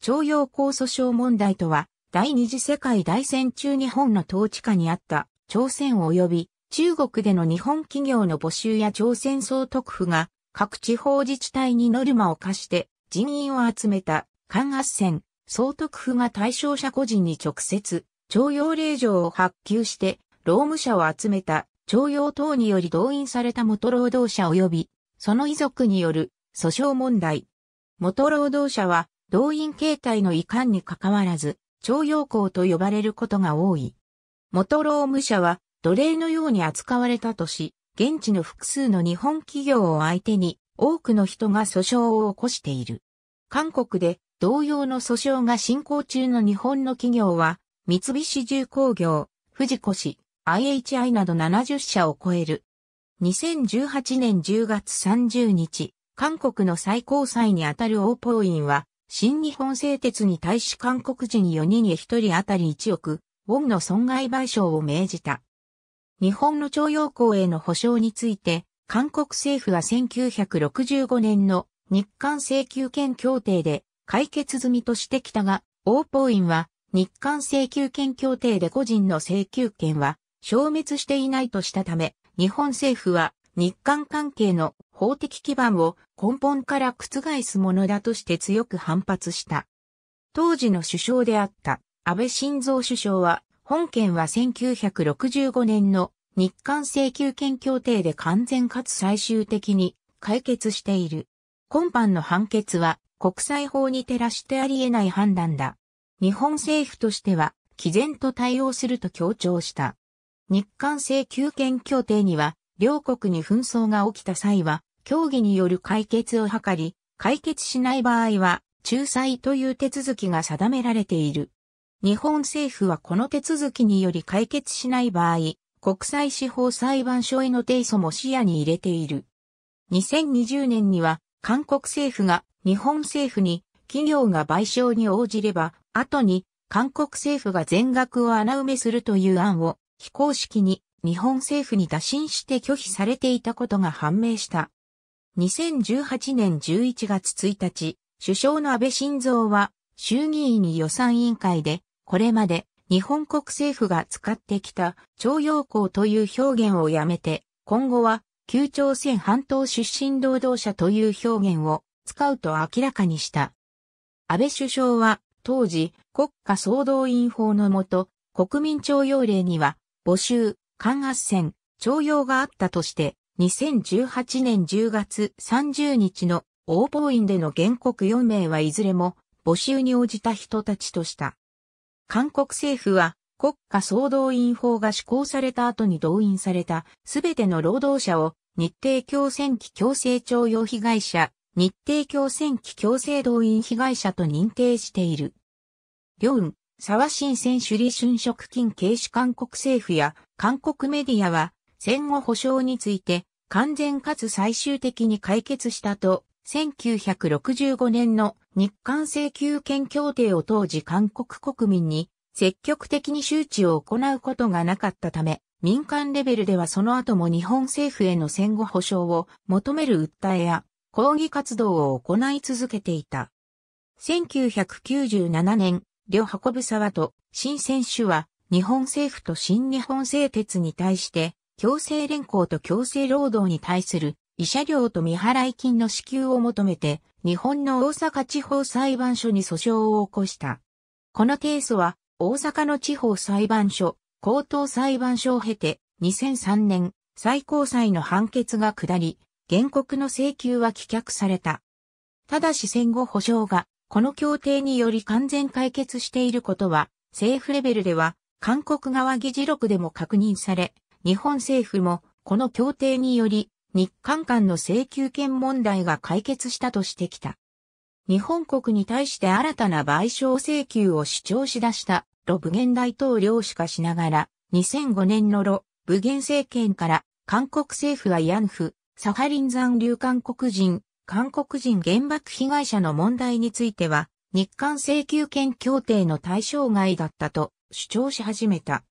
徴用工訴訟問題とは、第二次世界大戦中日本の統治下にあった朝鮮及び中国での日本企業の募集や朝鮮総督府が各地方自治体にノルマを課して人員を集めた官圧戦総督府が対象者個人に直接徴用令状を発給して労務者を集めた徴用等により動員された元労働者及びその遺族による訴訟問題。元労働者は動員形態の遺憾に関わらず、徴用工と呼ばれることが多い。元労務者は奴隷のように扱われたとし、現地の複数の日本企業を相手に多くの人が訴訟を起こしている。韓国で同様の訴訟が進行中の日本の企業は、三菱重工業、富士越、IHI など70社を超える。2018年10月30日、韓国の最高裁にあたる王インは、新日本製鉄に対し韓国人4人へ1人当たり1億、ウォンの損害賠償を命じた。日本の徴用工への保障について、韓国政府は1965年の日韓請求権協定で解決済みとしてきたが、王インは日韓請求権協定で個人の請求権は消滅していないとしたため、日本政府は日韓関係の法的基盤を根本から覆すものだとして強く反発した。当時の首相であった安倍晋三首相は、本件は1965年の日韓請求権協定で完全かつ最終的に解決している。今般の判決は国際法に照らしてあり得ない判断だ。日本政府としては毅然と対応すると強調した。日韓請求権協定には両国に紛争が起きた際は、協議による解決を図り、解決しない場合は、仲裁という手続きが定められている。日本政府はこの手続きにより解決しない場合、国際司法裁判所への提訴も視野に入れている。2020年には、韓国政府が日本政府に企業が賠償に応じれば、後に韓国政府が全額を穴埋めするという案を非公式に日本政府に打診して拒否されていたことが判明した。2018年11月1日、首相の安倍晋三は衆議院予算委員会で、これまで日本国政府が使ってきた徴用工という表現をやめて、今後は旧朝鮮半島出身労働者という表現を使うと明らかにした。安倍首相は当時国家総動員法のもと国民徴用令には募集、間圧線、徴用があったとして、2018年10月30日の応募院での原告4名はいずれも募集に応じた人たちとした。韓国政府は国家総動員法が施行された後に動員されたすべての労働者を日程強戦期強制徴用被害者、日程強戦期強制動員被害者と認定している。両運、沢新選手里春職金警視韓国政府や韓国メディアは戦後保障について完全かつ最終的に解決したと1965年の日韓請求権協定を当時韓国国民に積極的に周知を行うことがなかったため、民間レベルではその後も日本政府への戦後保障を求める訴えや抗議活動を行い続けていた。1997年両運ぶ沢と新選手は日本政府と新日本製鉄に対して強制連行と強制労働に対する慰謝料と未払い金の支給を求めて日本の大阪地方裁判所に訴訟を起こした。この提訴は大阪の地方裁判所、高等裁判所を経て2003年最高裁の判決が下り、原告の請求は棄却された。ただし戦後保障がこの協定により完全解決していることは、政府レベルでは、韓国側議事録でも確認され、日本政府も、この協定により、日韓間の請求権問題が解決したとしてきた。日本国に対して新たな賠償請求を主張し出したロブゲン大統領しかしながら、2005年のロブゲン政権から韓国政府は慰安婦、サハリン残留韓国人韓国人原爆被害者の問題については、日韓請求権協定の対象外だったと主張し始めた。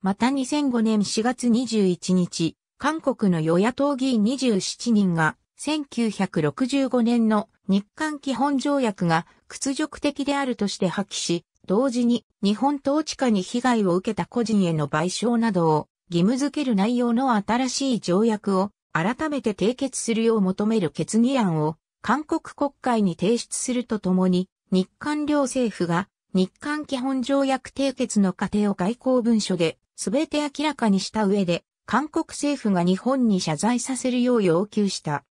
また2005年4月21日、韓国の与野党議員27人が、1965年の日韓基本条約が屈辱的であるとして破棄し、同時に日本統治下に被害を受けた個人への賠償などを義務付ける内容の新しい条約を改めて締結するよう求める決議案を韓国国会に提出するとともに、日韓両政府が日韓基本条約締結の過程を外交文書で全て明らかにした上で、韓国政府が日本に謝罪させるよう要求した。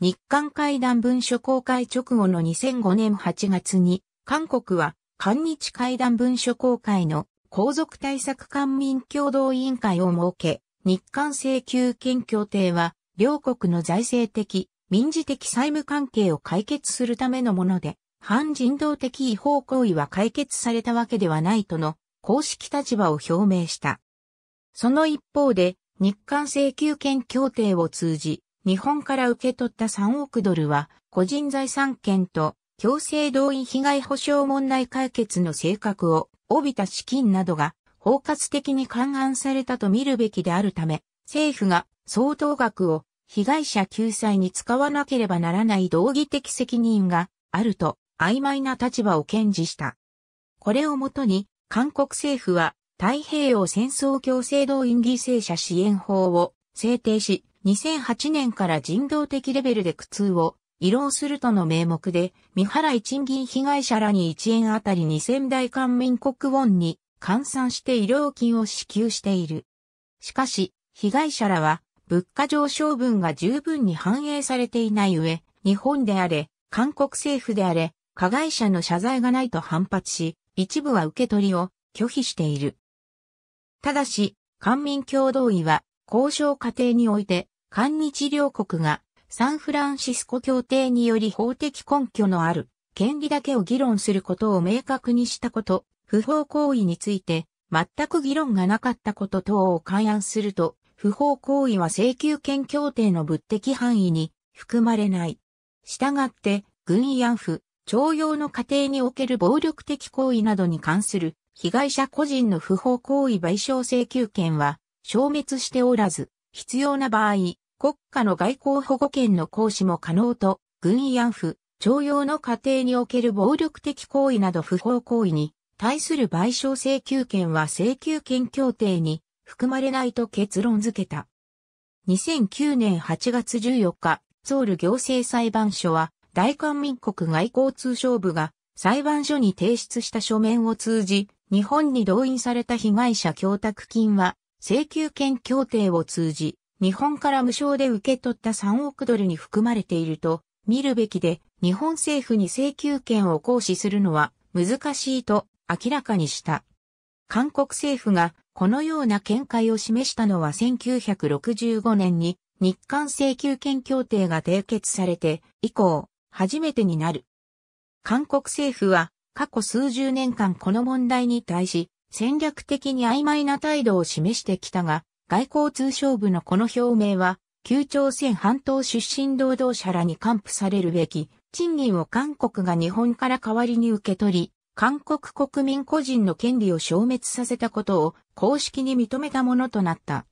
日韓会談文書公開直後の2005年8月に、韓国は韓日会談文書公開の皇族対策官民共同委員会を設け、日韓請求権協定は、両国の財政的、民事的債務関係を解決するためのもので、反人道的違法行為は解決されたわけではないとの公式立場を表明した。その一方で、日韓請求権協定を通じ、日本から受け取った3億ドルは、個人財産権と強制動員被害保障問題解決の性格を帯びた資金などが包括的に勘案されたと見るべきであるため、政府が相当額を被害者救済に使わなければならない道義的責任があると曖昧な立場を堅持した。これをもとに韓国政府は太平洋戦争強制動員犠牲者支援法を制定し、2008年から人道的レベルで苦痛を慰労するとの名目で、未払い賃金被害者らに1円あたり2000台韓民国ウォンに換算して医療金を支給している。しかし、被害者らは、物価上昇分が十分に反映されていない上、日本であれ、韓国政府であれ、加害者の謝罪がないと反発し、一部は受け取りを拒否している。ただし、官民共同意は、交渉過程において、韓日両国がサンフランシスコ協定により法的根拠のある権利だけを議論することを明確にしたこと不法行為について全く議論がなかったこと等を勘案すると、不法行為は請求権協定の物的範囲に含まれない。したがって、軍慰安婦、徴用の過程における暴力的行為などに関する被害者個人の不法行為賠償請求権は消滅しておらず、必要な場合、国家の外交保護権の行使も可能と、軍慰安婦、徴用の過程における暴力的行為など不法行為に対する賠償請求権は請求権協定に含まれないと結論付けた。2009年8月14日、ソウル行政裁判所は、大韓民国外交通商部が裁判所に提出した書面を通じ、日本に動員された被害者供託金は、請求権協定を通じ、日本から無償で受け取った3億ドルに含まれていると、見るべきで、日本政府に請求権を行使するのは難しいと明らかにした。韓国政府がこのような見解を示したのは1965年に日韓請求権協定が締結されて以降初めてになる。韓国政府は過去数十年間この問題に対し戦略的に曖昧な態度を示してきたが外交通商部のこの表明は旧朝鮮半島出身労働者らに還付されるべき賃金を韓国が日本から代わりに受け取り韓国国民個人の権利を消滅させたことを公式に認めたものとなった。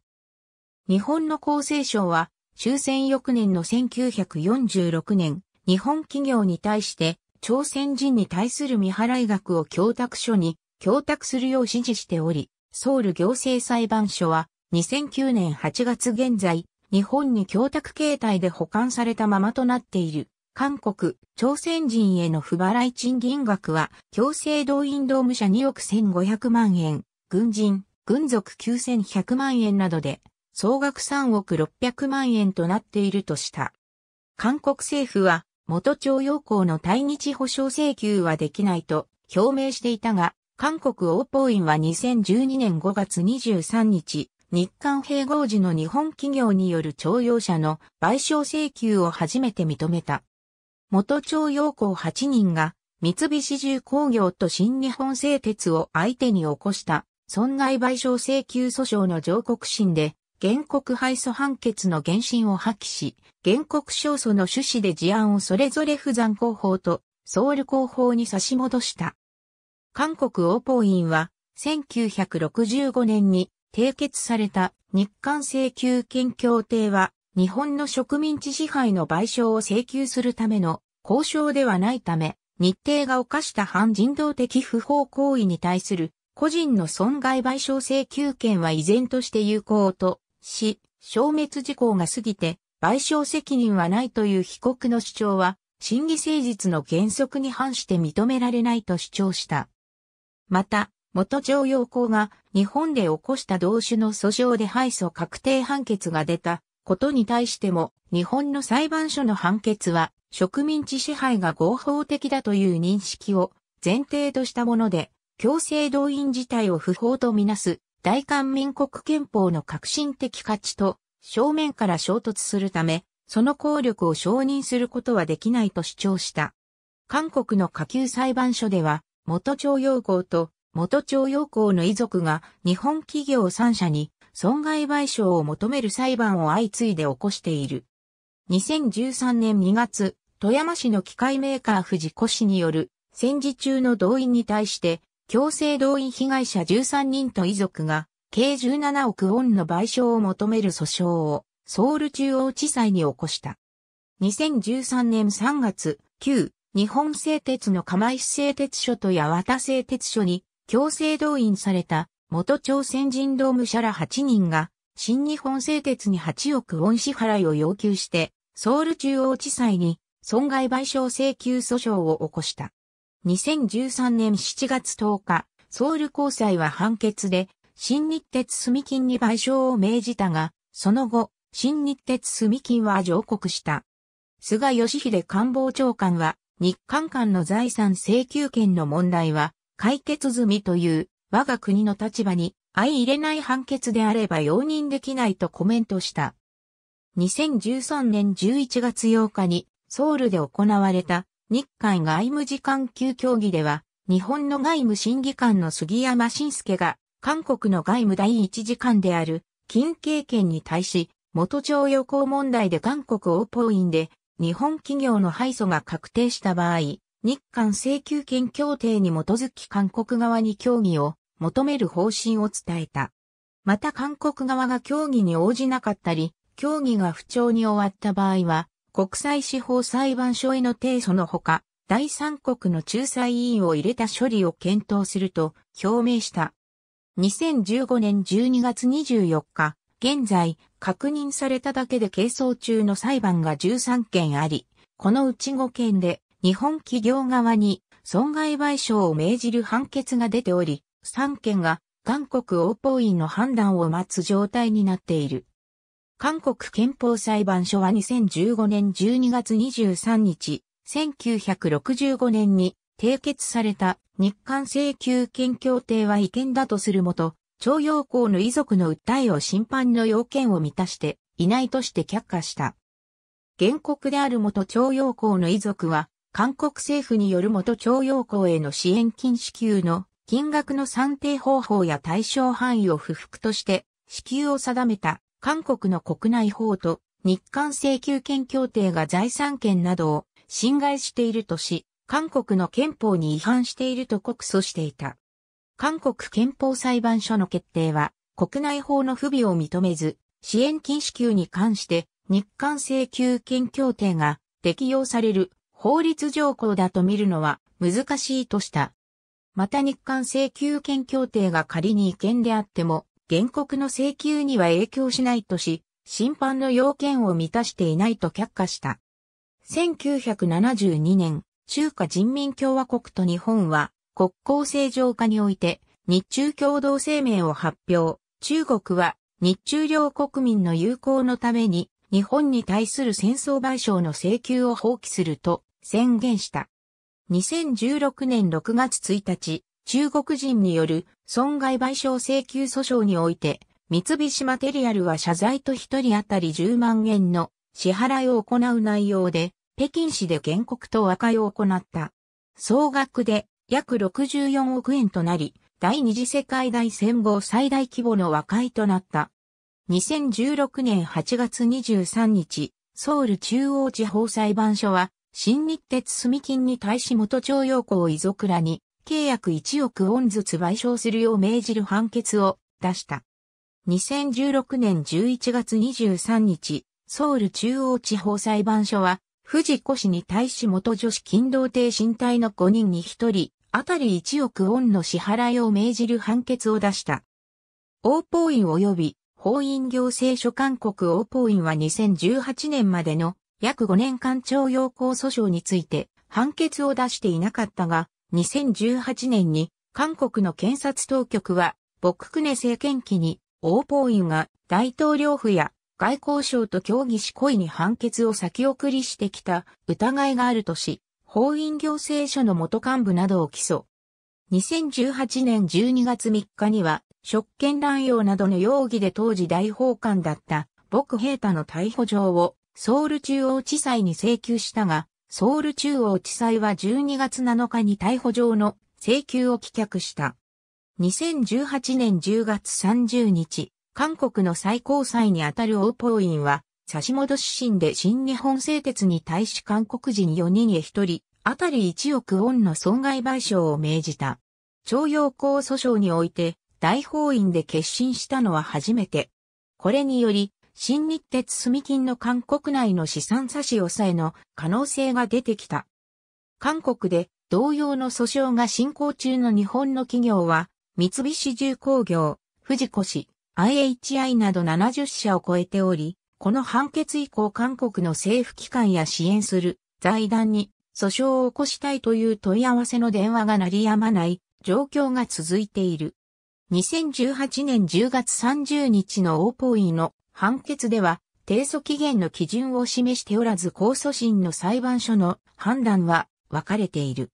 日本の厚生省は終戦翌年の1946年、日本企業に対して朝鮮人に対する未払い額を供託書に供託するよう指示しており、ソウル行政裁判所は2009年8月現在、日本に供託形態で保管されたままとなっている。韓国、朝鮮人への不払い賃金額は、強制動員労務者2億1500万円、軍人、軍属9100万円などで、総額3億600万円となっているとした。韓国政府は、元徴用工の対日保障請求はできないと表明していたが、韓国王法院は2012年5月23日、日韓併合時の日本企業による徴用者の賠償請求を初めて認めた。元徴用工8人が三菱重工業と新日本製鉄を相手に起こした損害賠償請求訴訟の上告審で原告敗訴判決の原審を破棄し、原告勝訴の趣旨で事案をそれぞれ不残広報とソウル広報に差し戻した。韓国王法院は1965年に締結された日韓請求権協定は日本の植民地支配の賠償を請求するための交渉ではないため、日程が犯した反人道的不法行為に対する個人の損害賠償請求権は依然として有効とし、消滅事項が過ぎて賠償責任はないという被告の主張は、審議誠実の原則に反して認められないと主張した。また、元徴用工が日本で起こした同種の訴訟で敗訴確定判決が出たことに対しても、日本の裁判所の判決は植民地支配が合法的だという認識を前提としたもので、強制動員自体を不法とみなす大韓民国憲法の革新的価値と正面から衝突するため、その効力を承認することはできないと主張した。韓国の下級裁判所では、元徴用工と元徴用工の遺族が日本企業3社に損害賠償を求める裁判を相次いで起こしている。2013年2月、富山市の機械メーカー富士古市による戦時中の動員に対して強制動員被害者13人と遺族が計17億ウォンの賠償を求める訴訟をソウル中央地裁に起こした。2013年3月、旧日本製鉄の釜石製鉄所と八幡製鉄所に強制動員された元朝鮮人労務者ら8人が新日本製鉄に8億ウォン支払いを要求してソウル中央地裁に損害賠償請求訴訟を起こした。2013年7月10日、ソウル高裁は判決で、新日鉄住金に賠償を命じたが、その後、新日鉄住金は上告した。菅義偉官房長官は、日韓間の財産請求権の問題は、解決済みという、我が国の立場に、相入れない判決であれば容認できないとコメントした。2013年11月8日に、ソウルで行われた日韓外務次官級協議では、日本の外務審議官の杉山晋介が、韓国の外務第一次官である、金経験に対し、元徴用工問題で韓国王法院で、日本企業の敗訴が確定した場合、日韓請求権協定に基づき韓国側に協議を求める方針を伝えた。また韓国側が協議に応じなかったり、協議が不調に終わった場合は、国際司法裁判所への提訴のほか、第三国の仲裁委員を入れた処理を検討すると表明した。2015年12月24日、現在、確認されただけで係争中の裁判が13件あり、このうち5件で日本企業側に損害賠償を命じる判決が出ており、3件が韓国王法院の判断を待つ状態になっている。韓国憲法裁判所は2015年12月23日、1965年に締結された日韓請求権協定は違憲だとするもと、徴用工の遺族の訴えを審判の要件を満たしていないとして却下した。原告である元徴用工の遺族は、韓国政府による元徴用工への支援金支給の金額の算定方法や対象範囲を不服として支給を定めた韓国の国内法と日韓請求権協定が財産権などを侵害しているとし、韓国の憲法に違反していると告訴していた。韓国憲法裁判所の決定は、国内法の不備を認めず、支援禁止給に関して日韓請求権協定が適用される法律条項だと見るのは難しいとした。また日韓請求権協定が仮に違憲であっても、原告の請求には影響しないとし、審判の要件を満たしていないと却下した。1972年、中華人民共和国と日本は国交正常化において日中共同声明を発表。中国は日中両国民の友好のために日本に対する戦争賠償の請求を放棄すると宣言した。2016年6月1日、中国人による損害賠償請求訴訟において、三菱マテリアルは謝罪と一人当たり10万円の支払いを行う内容で、北京市で原告と和解を行った。総額で約64億円となり、第二次世界大戦後最大規模の和解となった。2016年8月23日、ソウル中央地方裁判所は、新日鉄住金に対し元徴用工遺族らに契約1億ウォンずつ賠償するよう命じる判決を出した。2016年11月23日、ソウル中央地方裁判所は、富士子氏に対し元女子勤労艇身体の5人に1人、あたり1億ウォンの支払いを命じる判決を出した。王法院及び法院行政書勧告王法院は2018年までの約5年間徴用工訴訟について判決を出していなかったが、2018年に韓国の検察当局は、朴槿惠政権期に王邦友が大統領府や外交省と協議し故意に判決を先送りしてきた疑いがあるとし、法院行政所の元幹部などを起訴。2018年12月3日には、職権乱用などの容疑で当時大法官だった、僕平太の逮捕状をソウル中央地裁に請求したが、ソウル中央地裁は12月7日に逮捕状の請求を棄却した。2018年10月30日、韓国の最高裁にあたる王法院は、差し戻し審で新日本製鉄に対し韓国人4人へ1人、あたり1億ウォンの損害賠償を命じた。徴用工訴訟において、大法院で決心したのは初めて。これにより、新日鉄住金の韓国内の資産差し押さえの可能性が出てきた。韓国で同様の訴訟が進行中の日本の企業は、三菱重工業、富士越、IHI など70社を超えており、この判決以降韓国の政府機関や支援する財団に訴訟を起こしたいという問い合わせの電話が鳴りやまない状況が続いている。2018年10月30日のオーポイの判決では、提訴期限の基準を示しておらず控訴審の裁判所の判断は分かれている。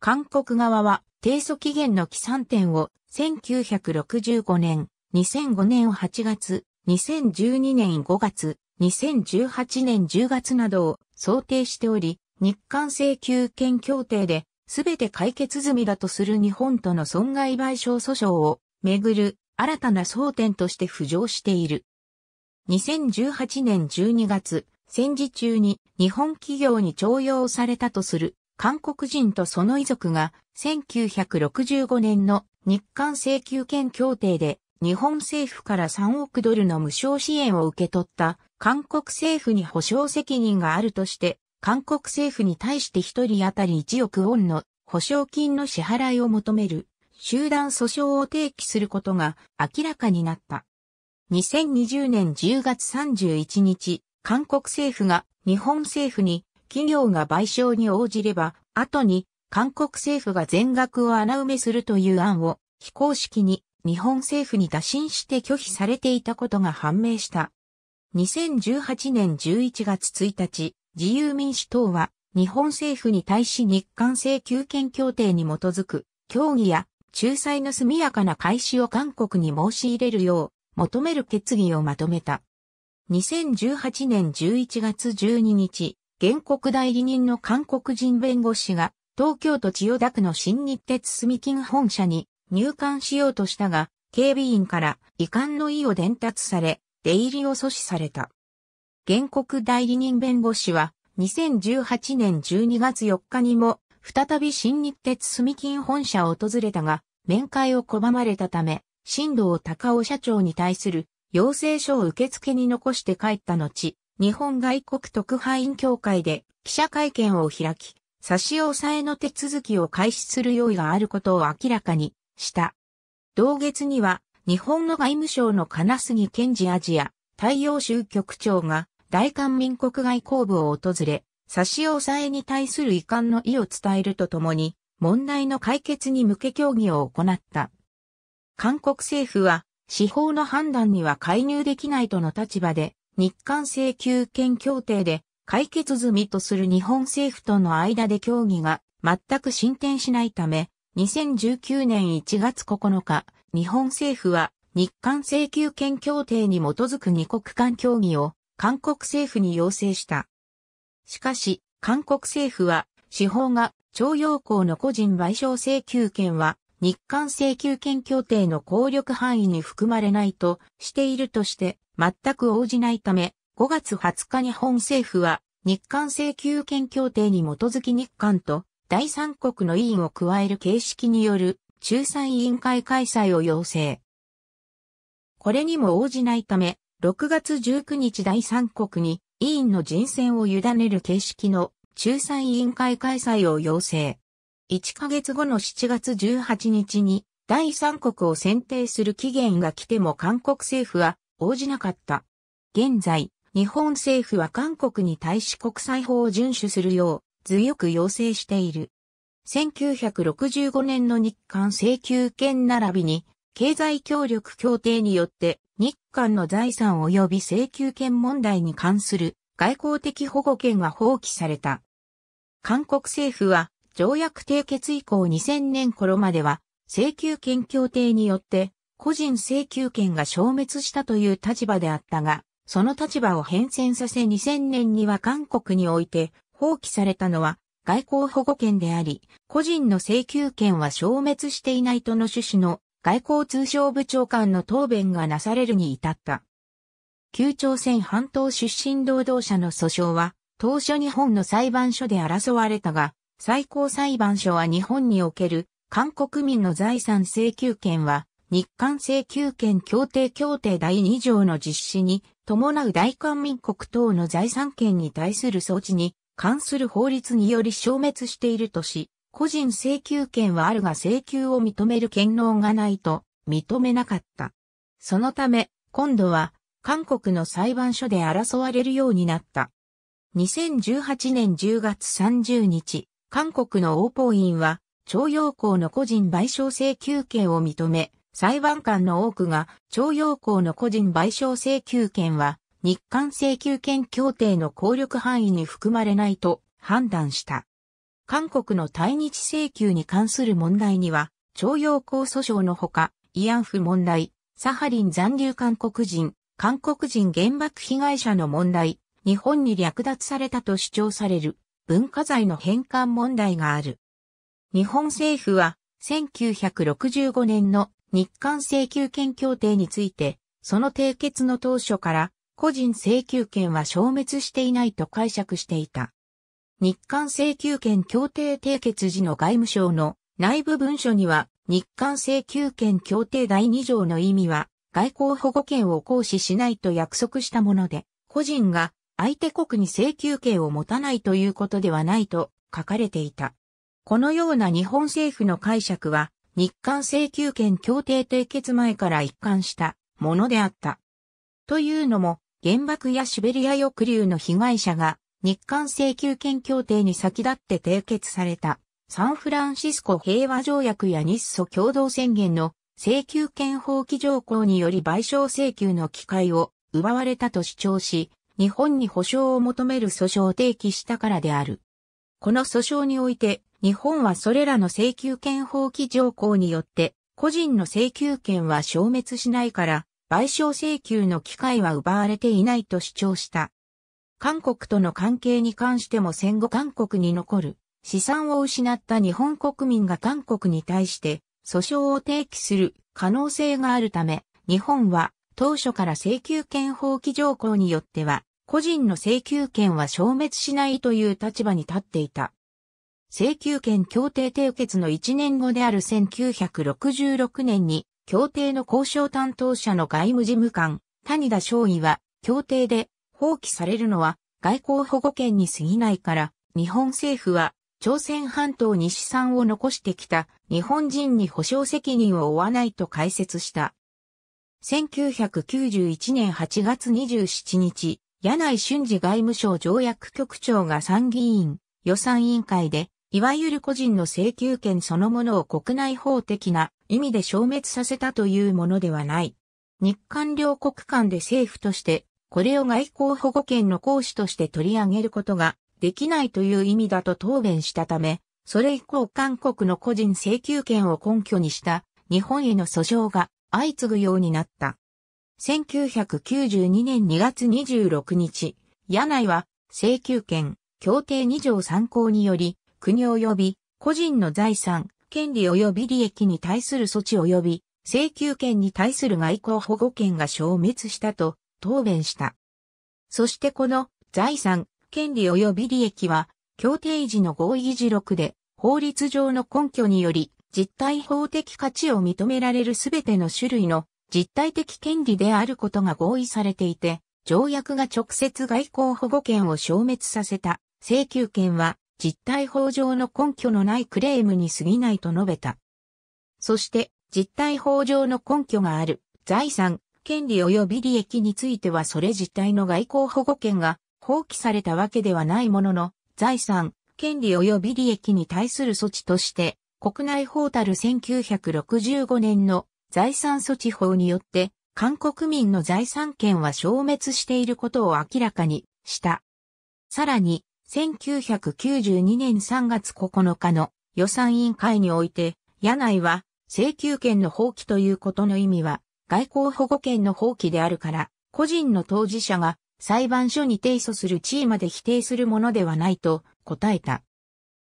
韓国側は提訴期限の起算点を1965年、2005年8月、2012年5月、2018年10月などを想定しており、日韓請求権協定で全て解決済みだとする日本との損害賠償訴訟をめぐる新たな争点として浮上している。2018年12月、戦時中に日本企業に徴用されたとする韓国人とその遺族が1965年の日韓請求権協定で日本政府から3億ドルの無償支援を受け取った韓国政府に保証責任があるとして韓国政府に対して1人当たり1億ウォンの保証金の支払いを求める集団訴訟を提起することが明らかになった。2020年10月31日、韓国政府が日本政府に企業が賠償に応じれば、後に韓国政府が全額を穴埋めするという案を非公式に日本政府に打診して拒否されていたことが判明した。2018年11月1日、自由民主党は日本政府に対し日韓請求権協定に基づく協議や仲裁の速やかな開始を韓国に申し入れるよう求める決議をまとめた。2018年11月12日、原告代理人の韓国人弁護士が東京都千代田区の新日鉄住金本社に入管しようとしたが、警備員から遺憾の意を伝達され、出入りを阻止された。原告代理人弁護士は2018年12月4日にも再び新日鉄住金本社を訪れたが、面会を拒まれたため、新道高尾社長に対する要請書を受付に残して帰った後、日本外国特派員協会で記者会見を開き、差し押さえの手続きを開始する用意があることを明らかにした。同月には、日本の外務省の金杉健治アジア太陽州局長が大韓民国外交部を訪れ、差し押さえに対する遺憾の意を伝えるとともに、問題の解決に向け協議を行った。韓国政府は司法の判断には介入できないとの立場で、日韓請求権協定で解決済みとする日本政府との間で協議が全く進展しないため、2019年1月9日、日本政府は日韓請求権協定に基づく二国間協議を韓国政府に要請した。しかし、韓国政府は司法が徴用工の個人賠償請求権は日韓請求権協定の効力範囲に含まれないとしているとして全く応じないため、5月20日日本政府は日韓請求権協定に基づき日韓と第三国の委員を加える形式による仲裁委員会開催を要請。これにも応じないため、6月19日第三国に委員の人選を委ねる形式の仲裁委員会開催を要請。1ヶ月後の7月18日に第三国を選定する期限が来ても韓国政府は応じなかった。現在、日本政府は韓国に対し国際法を遵守するよう強く要請している。1965年の日韓請求権並びに経済協力協定によって日韓の財産及び請求権問題に関する外交的保護権が放棄された。韓国政府は条約締結以降2000年頃までは、請求権協定によって、個人請求権が消滅したという立場であったが、その立場を変遷させ2000年には韓国において放棄されたのは外交保護権であり、個人の請求権は消滅していないとの趣旨の外交通商部長官の答弁がなされるに至った。旧朝鮮半島出身労働者の訴訟は、当初日本の裁判所で争われたが、最高裁判所は日本における韓国民の財産請求権は日韓請求権協定協定第2条の実施に伴う大韓民国等の財産権に対する措置に関する法律により消滅しているとし、個人請求権はあるが請求を認める権能がないと認めなかった。そのため、今度は韓国の裁判所で争われるようになった。2018年10月30日、韓国の王法院は、徴用工の個人賠償請求権を認め、裁判官の多くが、徴用工の個人賠償請求権は、日韓請求権協定の効力範囲に含まれないと判断した。韓国の対日請求に関する問題には、徴用工訴訟のほか、慰安婦問題、サハリン残留韓国人、韓国人原爆被害者の問題、日本に略奪されたと主張される文化財の返還問題がある。日本政府は1965年の日韓請求権協定について、その締結の当初から個人請求権は消滅していないと解釈していた。日韓請求権協定締結時の外務省の内部文書には日韓請求権協定第2条の意味は外交保護権を行使しないと約束したもので、個人が相手国に請求権を持たないということではないと書かれていた。このような日本政府の解釈は、日韓請求権協定締結前から一貫したものであった。というのも、原爆やシベリア抑留の被害者が日韓請求権協定に先立って締結されたサンフランシスコ平和条約や日ソ共同宣言の請求権放棄条項により賠償請求の機会を奪われたと主張し、日本に保障を求める訴訟を提起したからである。この訴訟において、日本はそれらの請求権放棄条項によって、個人の請求権は消滅しないから、賠償請求の機会は奪われていないと主張した。韓国との関係に関しても戦後韓国に残る資産を失った日本国民が韓国に対して訴訟を提起する可能性があるため、日本は当初から請求権放棄条項によっては、個人の請求権は消滅しないという立場に立っていた。請求権協定締結の1年後である1966年に、協定の交渉担当者の外務事務官、谷田昌尉は、協定で放棄されるのは外交保護権に過ぎないから、日本政府は朝鮮半島に資産を残してきた日本人に保障責任を負わないと解説した。1991年8月27日、柳井俊二外務省条約局長が参議院予算委員会で、いわゆる個人の請求権そのものを国内法的な意味で消滅させたというものではない。日韓両国間で政府として、これを外交保護権の行使として取り上げることができないという意味だと答弁したため、それ以降韓国の個人請求権を根拠にした日本への訴訟が相次ぐようになった。1992年2月26日、柳井は、請求権、協定2条参考により、国及び個人の財産、権利及び利益に対する措置及び、請求権に対する外交保護権が消滅したと答弁した。そしてこの財産、権利及び利益は、協定時の合意議事録で法律上の根拠により実体法的価値を認められるすべての種類の実体的権利であることが合意されていて、条約が直接外交保護権を消滅させた請求権は実体法上の根拠のないクレームに過ぎないと述べた。そして実体法上の根拠がある財産、権利及び利益についてはそれ自体の外交保護権が放棄されたわけではないものの、財産、権利及び利益に対する措置として、国内法たる1965年の財産措置法によって、韓国民の財産権は消滅していることを明らかにした。さらに、1992年3月9日の予算委員会において、柳井は請求権の放棄ということの意味は、外交保護権の放棄であるから、個人の当事者が裁判所に提訴する地位まで否定するものではないと答えた。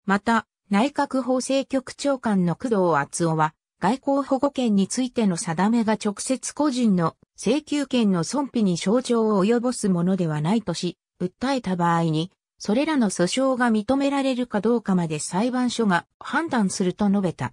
また、内閣法制局長官の工藤厚夫は、外交保護権についての定めが直接個人の請求権の損否に象徴を及ぼすものではないとし、訴えた場合に、それらの訴訟が認められるかどうかまで裁判所が判断すると述べた。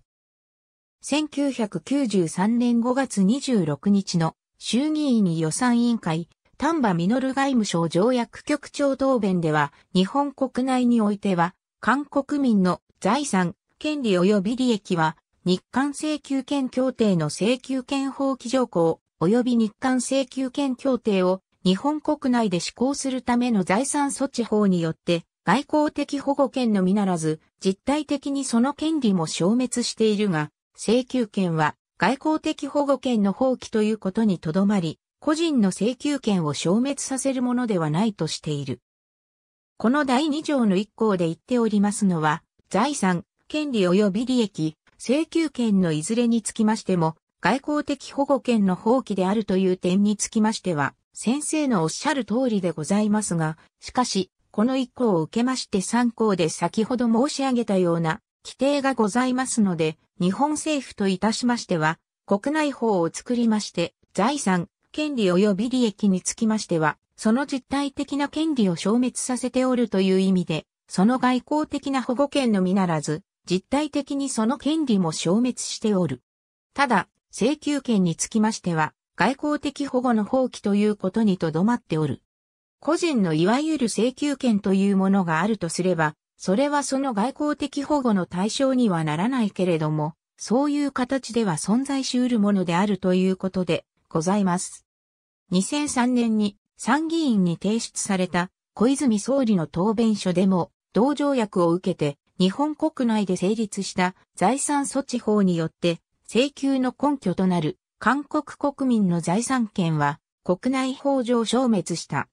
1993年5月26日の衆議院予算委員会、丹波実外務省条約局長答弁では、日本国内においては、韓国民の財産、権利及び利益は、日韓請求権協定の請求権放棄条項、及び日韓請求権協定を日本国内で施行するための財産措置法によって、外交的保護権のみならず、実体的にその権利も消滅しているが、請求権は外交的保護権の放棄ということにとどまり、個人の請求権を消滅させるものではないとしている。この第二条の一項で言っておりますのは、財産、権利及び利益、請求権のいずれにつきましても、外交的保護権の放棄であるという点につきましては、先生のおっしゃる通りでございますが、しかし、この一項を受けまして参考で先ほど申し上げたような規定がございますので、日本政府といたしましては、国内法を作りまして、財産、権利及び利益につきましては、その実体的な権利を消滅させておるという意味で、その外交的な保護権のみならず、実体的にその権利も消滅しておる。ただ、請求権につきましては、外交的保護の放棄ということにとどまっておる。個人のいわゆる請求権というものがあるとすれば、それはその外交的保護の対象にはならないけれども、そういう形では存在し得るものであるということでございます。2003年に参議院に提出された小泉総理の答弁書でも同条約を受けて日本国内で成立した財産措置法によって請求の根拠となる韓国国民の財産権は国内法上消滅した。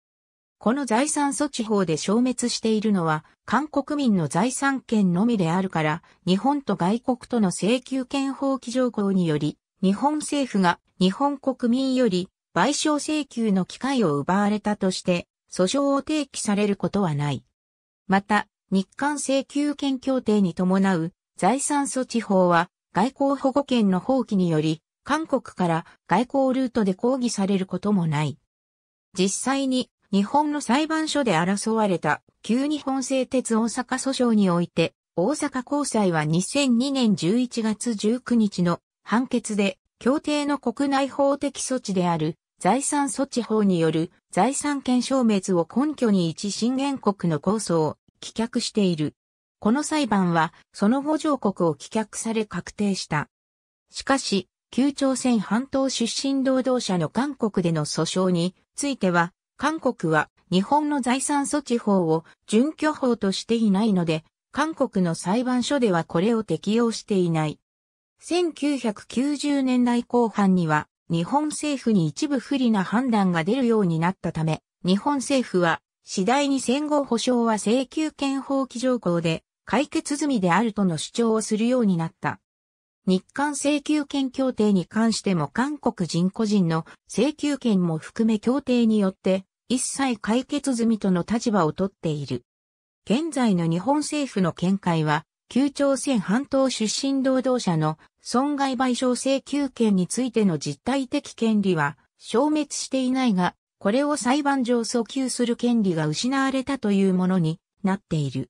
この財産措置法で消滅しているのは韓国民の財産権のみであるから日本と外国との請求権法規条項により日本政府が日本国民より賠償請求の機会を奪われたとして訴訟を提起されることはない。また、日韓請求権協定に伴う財産措置法は外交保護権の放棄により、韓国から外交ルートで抗議されることもない。実際に日本の裁判所で争われた旧日本製鉄大阪訴訟において、大阪高裁は2002年11月19日の判決で、協定の国内法的措置である財産措置法による財産権消滅を根拠に一新元国の構想を棄却している。この裁判は、その後上国を棄却され確定した。しかし、旧朝鮮半島出身労働者の韓国での訴訟については、韓国は日本の財産措置法を準拠法としていないので、韓国の裁判所ではこれを適用していない。1990年代後半には、日本政府に一部不利な判断が出るようになったため、日本政府は次第に戦後保障は請求権放棄条項で解決済みであるとの主張をするようになった。日韓請求権協定に関しても韓国人個人の請求権も含め協定によって一切解決済みとの立場をとっている。現在の日本政府の見解は、旧朝鮮半島出身労働者の損害賠償請求権についての実態的権利は消滅していないが、これを裁判上訴求する権利が失われたというものになっている。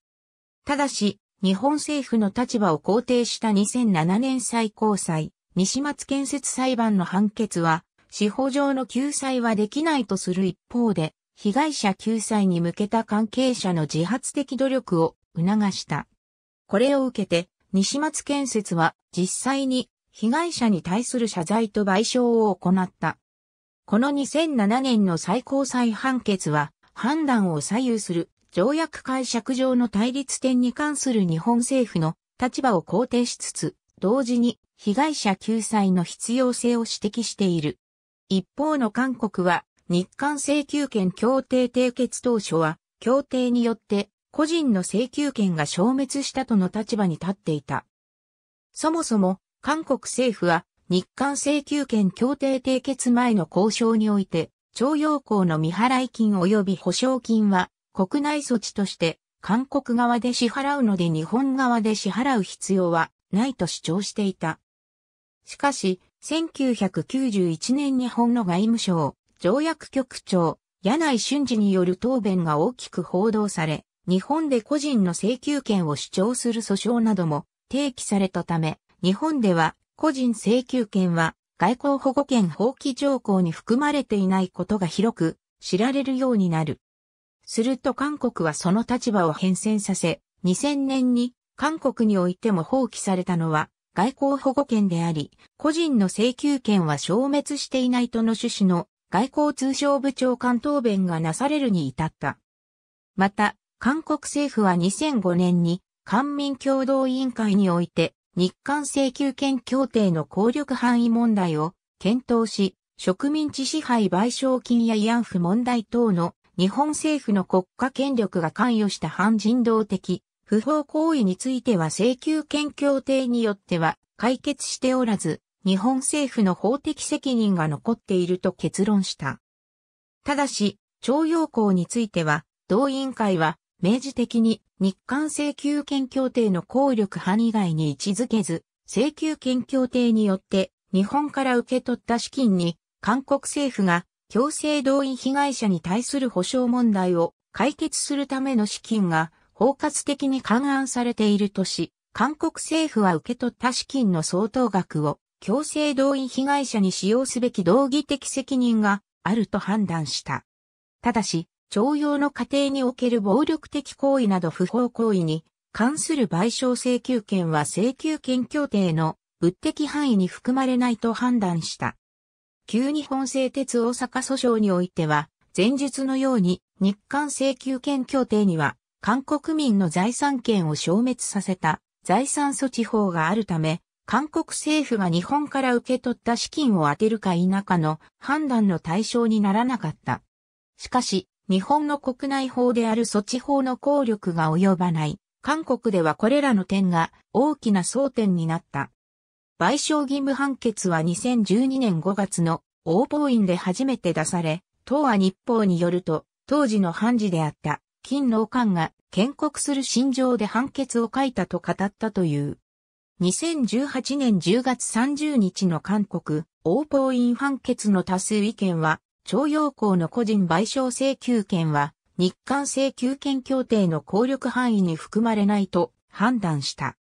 ただし、日本政府の立場を肯定した2007年最高裁、西松建設裁判の判決は、司法上の救済はできないとする一方で、被害者救済に向けた関係者の自発的努力を促した。これを受けて、西松建設は実際に被害者に対する謝罪と賠償を行った。この2007年の最高裁判決は、判断を左右する条約解釈上の対立点に関する日本政府の立場を肯定しつつ、同時に被害者救済の必要性を指摘している。一方の韓国は、日韓請求権協定締結当初は、協定によって個人の請求権が消滅したとの立場に立っていた。そもそも、韓国政府は日韓請求権協定締結前の交渉において、徴用工の未払い金及び保証金は国内措置として韓国側で支払うので日本側で支払う必要はないと主張していた。しかし、1991年日本の外務省、条約局長、柳井俊二による答弁が大きく報道され、日本で個人の請求権を主張する訴訟なども提起されたため、日本では個人請求権は外交保護権放棄条項に含まれていないことが広く知られるようになる。すると韓国はその立場を変遷させ、2000年に韓国においても放棄されたのは外交保護権であり、個人の請求権は消滅していないとの趣旨の外交通商部長官答弁がなされるに至った。また、韓国政府は2005年に官民共同委員会において日韓請求権協定の効力範囲問題を検討し、植民地支配賠償金や慰安婦問題等の日本政府の国家権力が関与した反人道的不法行為については請求権協定によっては解決しておらず、日本政府の法的責任が残っていると結論した。ただし、徴用工については、同委員会は明示的に日韓請求権協定の効力範囲外に位置づけず、請求権協定によって日本から受け取った資金に韓国政府が強制動員被害者に対する保障問題を解決するための資金が包括的に勘案されているとし、韓国政府は受け取った資金の相当額を強制動員被害者に使用すべき道義的責任があると判断した。ただし、徴用の過程における暴力的行為など不法行為に関する賠償請求権は請求権協定の物的範囲に含まれないと判断した。旧日本製鉄大阪訴訟においては、前述のように日韓請求権協定には、韓国民の財産権を消滅させた財産措置法があるため、韓国政府が日本から受け取った資金を当てるか否かの判断の対象にならなかった。しかし、日本の国内法である措置法の効力が及ばない。韓国ではこれらの点が大きな争点になった。賠償義務判決は2012年5月の応報院で初めて出され、東亜日報によると、当時の判事であった金老官が建国する心情で判決を書いたと語ったという。2018年10月30日の韓国、応報院判決の多数意見は、徴用工の個人賠償請求権は、日韓請求権協定の効力範囲に含まれないと判断した。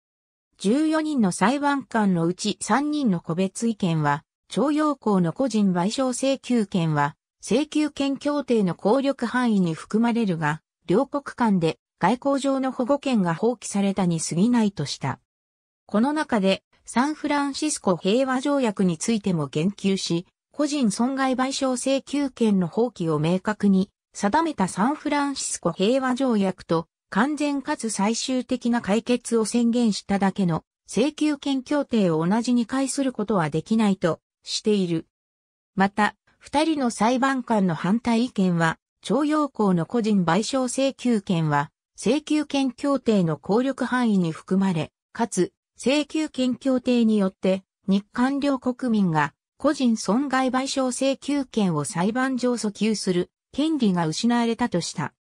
14人の裁判官のうち3人の個別意見は、徴用工の個人賠償請求権は、請求権協定の効力範囲に含まれるが、両国間で外交上の保護権が放棄されたに過ぎないとした。この中で、サンフランシスコ平和条約についても言及し、個人損害賠償請求権の放棄を明確に定めたサンフランシスコ平和条約と完全かつ最終的な解決を宣言しただけの請求権協定を同じに解することはできないとしている。また、二人の裁判官の反対意見は、徴用工の個人賠償請求権は、請求権協定の効力範囲に含まれ、かつ、請求権協定によって、日韓両国民が個人損害賠償請求権を裁判上訴求する権利が失われたとした。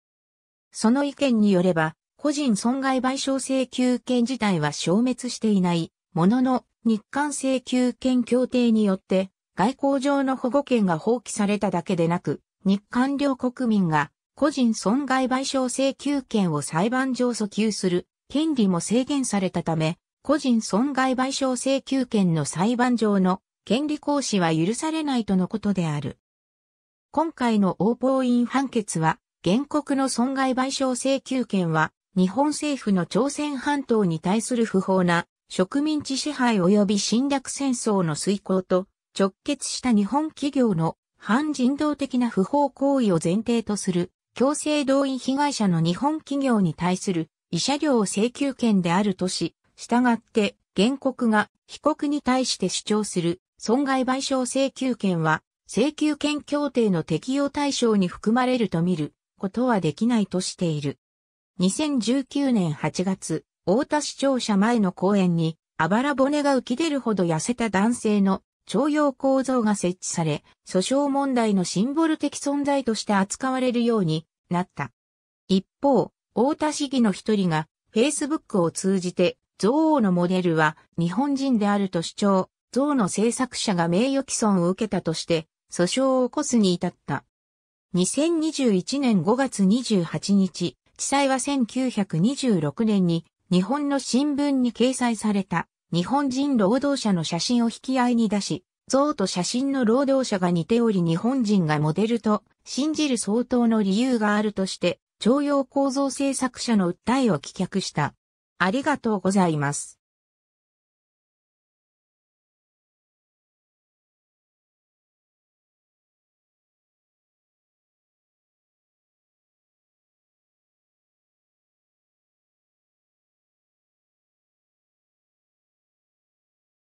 その意見によれば、個人損害賠償請求権自体は消滅していない、ものの日韓請求権協定によって外交上の保護権が放棄されただけでなく、日韓両国民が個人損害賠償請求権を裁判上訴求する権利も制限されたため、個人損害賠償請求権の裁判上の権利行使は許されないとのことである。今回の応報院判決は、原告の損害賠償請求権は、日本政府の朝鮮半島に対する不法な植民地支配及び侵略戦争の遂行と直結した日本企業の反人道的な不法行為を前提とする強制動員被害者の日本企業に対する慰謝料請求権であるとし、従って原告が被告に対して主張する損害賠償請求権は、請求権協定の適用対象に含まれると見ることはできないとしている。2019年8月、大田市庁舎前の公園に、あばら骨が浮き出るほど痩せた男性の徴用構造が設置され、訴訟問題のシンボル的存在として扱われるようになった。一方、大田市議の一人が、Facebook を通じて、憎悪のモデルは日本人であると主張、像の制作者が名誉毀損を受けたとして、訴訟を起こすに至った。2021年5月28日、地裁は1926年に日本の新聞に掲載された日本人労働者の写真を引き合いに出し、像と写真の労働者が似ており日本人がモデルと信じる相当の理由があるとして、徴用構造制作者の訴えを棄却した。ありがとうございます。